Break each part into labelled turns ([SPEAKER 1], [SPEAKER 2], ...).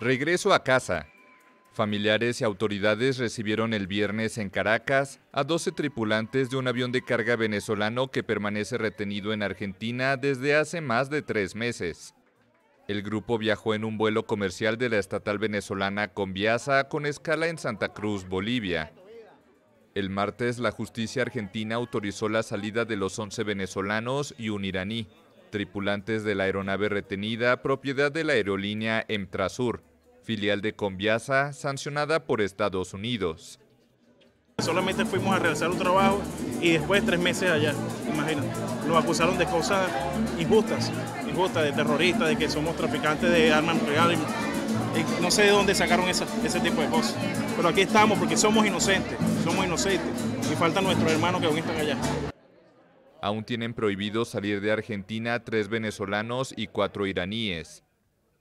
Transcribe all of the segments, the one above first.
[SPEAKER 1] Regreso a casa. Familiares y autoridades recibieron el viernes en Caracas a 12 tripulantes de un avión de carga venezolano que permanece retenido en Argentina desde hace más de tres meses. El grupo viajó en un vuelo comercial de la estatal venezolana Conviasa con escala en Santa Cruz, Bolivia. El martes, la justicia argentina autorizó la salida de los 11 venezolanos y un iraní tripulantes de la aeronave retenida, propiedad de la aerolínea Emtrasur, filial de Conviasa, sancionada por Estados Unidos.
[SPEAKER 2] Solamente fuimos a realizar un
[SPEAKER 1] trabajo y después
[SPEAKER 2] tres meses allá, imagínate. Nos acusaron de cosas injustas, injustas, de terroristas, de que somos traficantes de armas reales. No sé de dónde sacaron ese tipo de cosas. Pero aquí estamos porque somos inocentes, somos inocentes. Y falta nuestros hermanos que aún están allá.
[SPEAKER 1] Aún tienen prohibido salir de Argentina tres venezolanos y cuatro iraníes,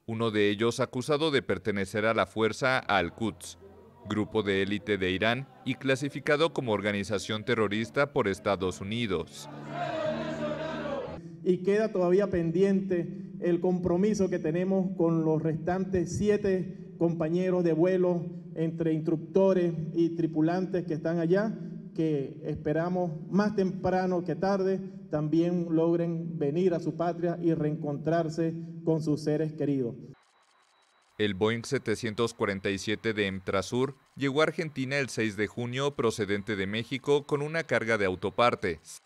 [SPEAKER 1] uno de ellos acusado de pertenecer a la fuerza Al-Quds, grupo de élite de Irán y clasificado como organización terrorista por Estados Unidos.
[SPEAKER 3] Y queda todavía pendiente el compromiso que tenemos con los restantes siete compañeros de vuelo entre instructores y tripulantes que están allá que esperamos más temprano que tarde también logren venir a su patria y reencontrarse con sus seres queridos.
[SPEAKER 1] El Boeing 747 de Emtrasur llegó a Argentina el 6 de junio procedente de México con una carga de autopartes.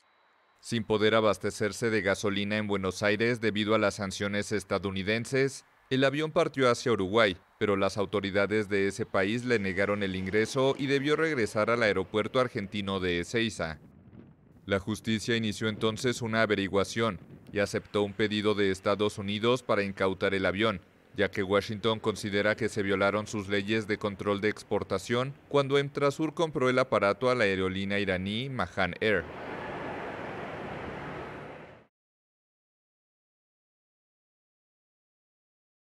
[SPEAKER 1] Sin poder abastecerse de gasolina en Buenos Aires debido a las sanciones estadounidenses, el avión partió hacia Uruguay, pero las autoridades de ese país le negaron el ingreso y debió regresar al aeropuerto argentino de Ezeiza. La justicia inició entonces una averiguación y aceptó un pedido de Estados Unidos para incautar el avión, ya que Washington considera que se violaron sus leyes de control de exportación cuando Emtrasur compró el aparato a la aerolínea iraní Mahan Air.